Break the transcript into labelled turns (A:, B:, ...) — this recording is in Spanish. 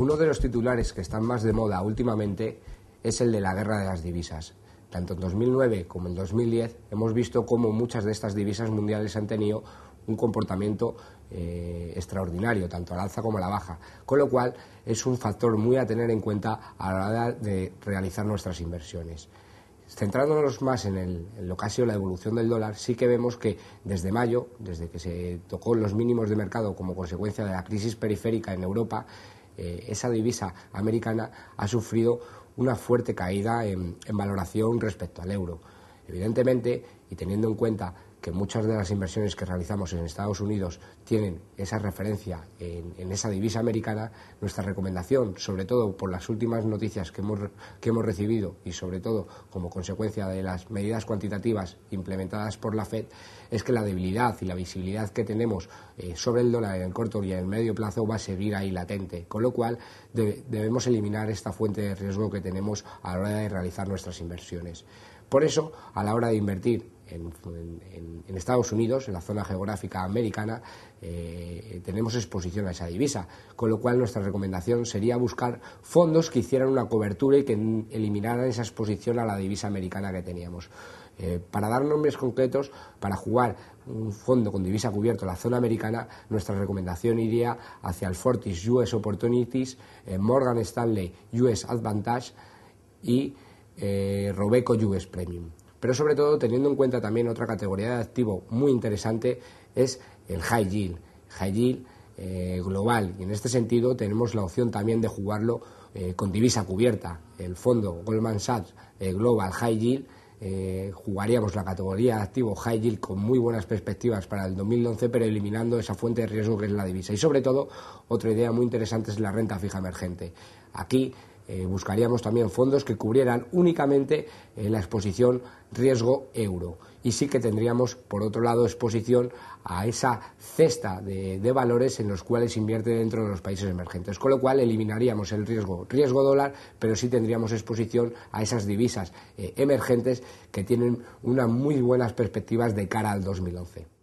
A: Uno de los titulares que están más de moda últimamente es el de la guerra de las divisas. Tanto en 2009 como en 2010 hemos visto cómo muchas de estas divisas mundiales han tenido un comportamiento eh, extraordinario, tanto al alza como a la baja, con lo cual es un factor muy a tener en cuenta a la hora de realizar nuestras inversiones. Centrándonos más en, el, en lo que ha sido la evolución del dólar, sí que vemos que desde mayo, desde que se tocó los mínimos de mercado como consecuencia de la crisis periférica en Europa, eh, esa divisa americana ha sufrido una fuerte caída en valoración respecto al euro. Evidentemente, y teniendo en cuenta que muchas de las inversiones que realizamos en Estados Unidos tienen esa referencia en, esa divisa americana, nuestra recomendación, sobre todo por las últimas noticias que hemos, recibido y sobre todo como consecuencia de las medidas cuantitativas implementadas por la Fed, es que la debilidad y la visibilidad que tenemos eh, sobre el dólar en el corto y en el medio plazo va a seguir ahí latente, con lo cual debemos eliminar esta fuente de riesgo que tenemos a la hora de realizar nuestras inversiones. Por eso, a la hora de invertir en, Estados Unidos, en la zona geográfica americana, eh, tenemos exposición a esa divisa, con lo cual nuestra recomendación sería buscar fondos que hicieran una cobertura y que eliminaran esa exposición a la divisa americana que teníamos. Eh, para dar nombres concretos, para jugar un fondo con divisa cubierta en la zona americana, nuestra recomendación iría hacia el Fortis US Opportunities, eh, Morgan Stanley US Advantage y Robeco US Premium pero sobre todo teniendo en cuenta también otra categoría de activo muy interesante es el high yield, high yield eh, global. Y en este sentido tenemos la opción también de jugarlo eh, con divisa cubierta. El fondo Goldman Sachs eh, Global High Yield jugaríamos la categoría de activo high yield con muy buenas perspectivas para el 2011, pero eliminando esa fuente de riesgo que es la divisa. Y sobre todo, otra idea muy interesante es la renta fija emergente. Aquí eh, buscaríamos también fondos que cubrieran únicamente eh, la exposición riesgo euro. Y sí que tendríamos, por otro lado, exposición a esa cesta de, valores en los cuales invierte dentro de los países emergentes. Con lo cual eliminaríamos el riesgo, riesgo dólar, pero sí tendríamos exposición a esas divisas eh, emergentes que tienen unas muy buenas perspectivas de cara al 2011.